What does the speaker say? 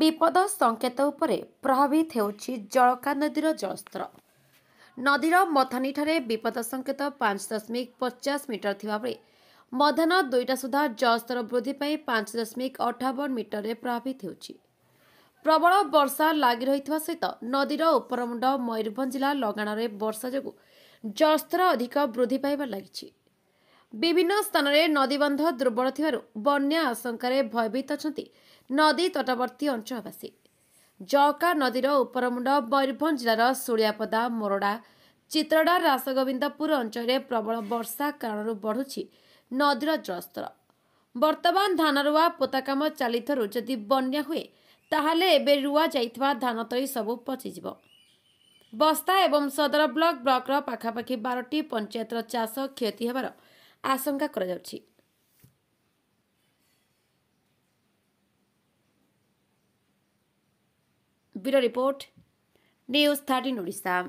ବିପଦ ସଙ୍କେତ ଉପରେ ପ୍ରଭାବିତ ହେଉଛି ଜଳକା ନଦୀର ଜଳସ୍ତର ନଦୀର ମଥାନୀଠାରେ ବିପଦ ସଙ୍କେତ ପାଞ୍ଚ ଦଶମିକ ପଚାଶ ମିଟର ଥିବାବେଳେ ମଧ୍ୟାହ୍ନ ଦୁଇଟା ସୁଦ୍ଧା ଜଳସ୍ତର ବୃଦ୍ଧି ପାଇଁ ପାଞ୍ଚ ଦଶମିକ ଅଠାବନ ମିଟରରେ ପ୍ରଭାବିତ ହେଉଛି ପ୍ରବଳ ବର୍ଷା ଲାଗି ରହିଥିବା ସହିତ ନଦୀର ଉପରମୁଣ୍ଡ ମୟୂରଭଞ୍ଜ ଜିଲ୍ଲା ଲଗାଣରେ ବର୍ଷା ଯୋଗୁଁ ଜଳସ୍ତର ଅଧିକ ବୃଦ୍ଧି ପାଇବାରେ ଲାଗିଛି ବିଭିନ୍ନ ସ୍ଥାନରେ ନଦୀବନ୍ଧ ଦୁର୍ବଳ ଥିବାରୁ ବନ୍ୟା ଆଶଙ୍କାରେ ଭୟଭୀତ ଅଛନ୍ତି ନଦୀ ତଟବର୍ତ୍ତୀ ଅଞ୍ଚଳବାସୀ ଜକା ନଦୀର ଉପରମୁଣ୍ଡ ମୟୂରଭଞ୍ଜ ଜିଲ୍ଲାର ଶୁଳିଆପଦା ମୋରଡ଼ା ଚିତ୍ରଡ଼ା ରାସଗୋବିନ୍ଦପୁର ଅଞ୍ଚଳରେ ପ୍ରବଳ ବର୍ଷା କାରଣରୁ ବଢ଼ୁଛି ନଦୀର ଜଳସ୍ତର ବର୍ତ୍ତମାନ ଧାନ ରୁଆ ପୋତା କାମ ଚାଲିଥିବାରୁ ଯଦି ବନ୍ୟା ହୁଏ ତାହେଲେ ଏବେ ରୁଆ ଯାଇଥିବା ଧାନ ତଳି ସବୁ ପଚିଯିବ ବସ୍ତା ଏବଂ ସଦର ବ୍ଲକ ବ୍ଲକର ପାଖାପାଖି ବାରଟି ପଞ୍ଚାୟତର ଚାଷ କ୍ଷତି ହେବାର ଆଶଙ୍କା କରାଯାଉଛି bureau report news thirteen Odisha